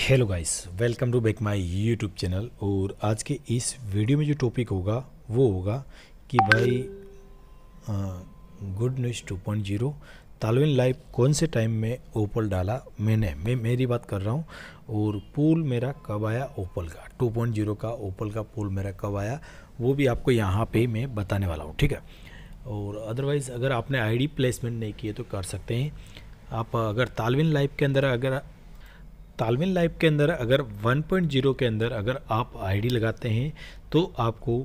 hello guys welcome to back my YouTube channel और आज के इस वीडियो में जो टॉपिक होगा वो होगा कि भाई good news two point zero तालविन लाइव कौन से टाइम में ओपल डाला मैंने मैं मेरी बात कर रहा हूँ और पूल मेरा कब आया ओपल का 2.0 का ओपल का पूल मेरा कब आया वो भी आपको यहाँ पे मैं बताने वाला हूँ ठीक है और अदरवाइज़ अगर आपने आईडी प्लेसमेंट नहीं किए तो कर सकते हैं आप अगर तालविन लाइव के अंदर अगर तालमेल लाइफ के अंदर अगर 1.0 के अंदर अगर आप आईडी लगाते हैं तो आपको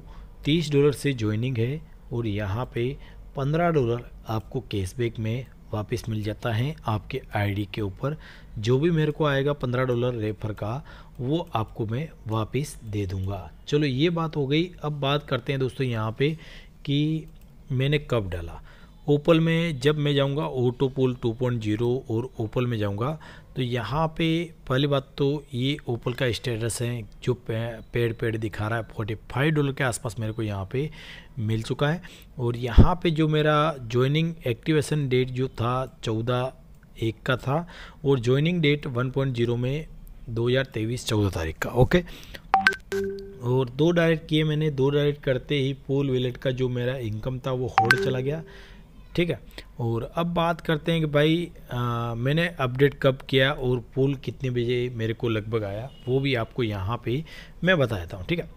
30 डॉलर से ज्वाइनिंग है और यहाँ पे 15 डॉलर आपको कैशबैक में वापस मिल जाता है आपके आईडी के ऊपर जो भी मेरे को आएगा पंद्रह डॉलर रेफर का वो आपको मैं वापस दे दूंगा चलो ये बात हो गई अब बात करते हैं दोस्तों यहाँ पे कि मैंने कब डाला ओपल में जब मैं जाऊंगा ओटोपोल 2.0 और ओपल में जाऊंगा तो यहाँ पे पहली बात तो ये ओपल का स्टेटस है जो पेड़ पेड़ दिखा रहा है फोर्टी फाइव डॉलर के आसपास मेरे को यहाँ पे मिल चुका है और यहाँ पे जो मेरा ज्वाइनिंग एक्टिवेशन डेट जो था चौदह एक का था और ज्वाइनिंग डेट 1.0 में 2023 चौदह तारीख का ओके और दो डायरेक्ट किए मैंने दो डायरेक्ट करते ही पोल वेलेट का जो मेरा इनकम था वो होड़ चला गया ठीक है और अब बात करते हैं कि भाई आ, मैंने अपडेट कब किया और पुल कितने बजे मेरे को लगभग आया वो भी आपको यहाँ पे मैं बता देता हूँ ठीक है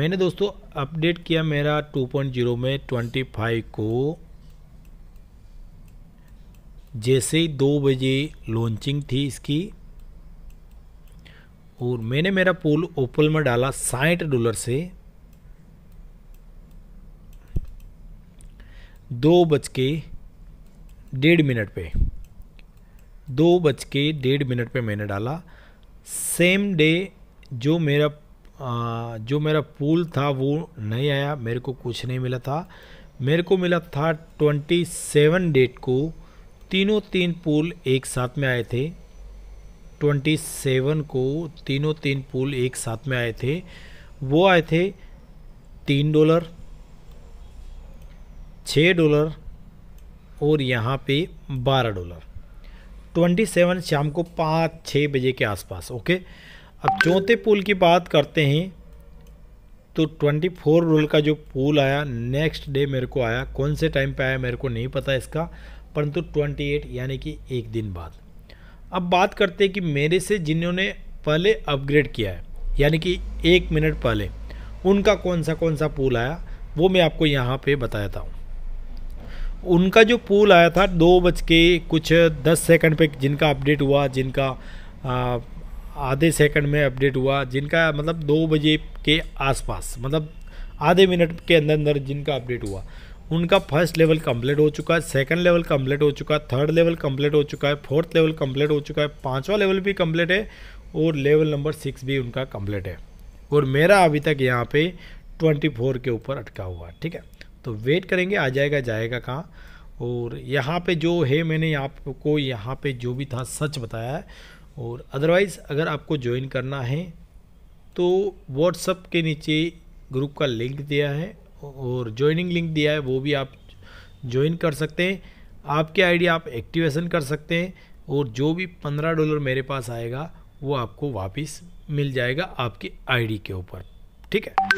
मैंने दोस्तों अपडेट किया मेरा 2.0 में 25 को जैसे ही दो बजे लॉन्चिंग थी इसकी और मैंने मेरा पुल ओपल में डाला साठ डॉलर से दो बज के डेढ़ मिनट पे दो बज के डेढ़ मिनट पे मैंने डाला सेम डे जो मेरा आ, जो मेरा पूल था वो नहीं आया मेरे को कुछ नहीं मिला था मेरे को मिला था ट्वेंटी सेवन डेट को तीनों तीन पूल एक साथ में आए थे ट्वेंटी सेवन को तीनों तीन पूल एक साथ में आए थे वो आए थे तीन डॉलर छः डॉलर और यहाँ पे बारह डॉलर ट्वेंटी सेवन शाम को पाँच छः बजे के आसपास ओके अब चौथे पुल की बात करते हैं तो ट्वेंटी फोर रोल का जो पूल आया नेक्स्ट डे मेरे को आया कौन से टाइम पे आया मेरे को नहीं पता इसका परंतु ट्वेंटी एट यानी कि एक दिन बाद अब बात करते हैं कि मेरे से जिन्होंने पहले अपग्रेड किया है यानी कि एक मिनट पहले उनका कौन सा कौन सा पूल आया वो मैं आपको यहाँ पे बताया था उनका जो पूल आया था दो बज के कुछ दस सेकंड पे जिनका अपडेट हुआ जिनका आधे सेकंड में अपडेट हुआ जिनका मतलब दो बजे के आसपास मतलब आधे मिनट के अंदर अंदर जिनका अपडेट हुआ उनका फर्स्ट लेवल कंप्लीट हो चुका है सेकंड लेवल कंप्लीट हो चुका है थर्ड लेवल कंप्लीट हो चुका है फोर्थ लेवल कंप्लीट हो चुका है पांचवा लेवल भी कंप्लीट है और लेवल नंबर सिक्स भी उनका कंप्लीट है और मेरा अभी तक यहाँ पे ट्वेंटी फोर के ऊपर अटका हुआ है ठीक है तो वेट करेंगे आ जाएगा जाएगा कहाँ और यहाँ पे जो है मैंने आपको यहाँ पे जो भी था सच बताया है और अदरवाइज़ अगर आपको ज्वाइन करना है तो व्हाट्सअप के नीचे ग्रुप का लिंक दिया है और ज्वाइनिंग लिंक दिया है वो भी आप ज्वाइन कर सकते हैं आपके आईडी आप एक्टिवेशन कर सकते हैं और जो भी पंद्रह डॉलर मेरे पास आएगा वो आपको वापस मिल जाएगा आपकी आईडी के ऊपर ठीक है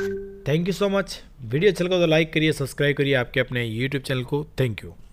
thank you so much video अच्छा लगा तो लाइक करिए सब्सक्राइब करिए आपके अपने यूट्यूब चैनल को थैंक यू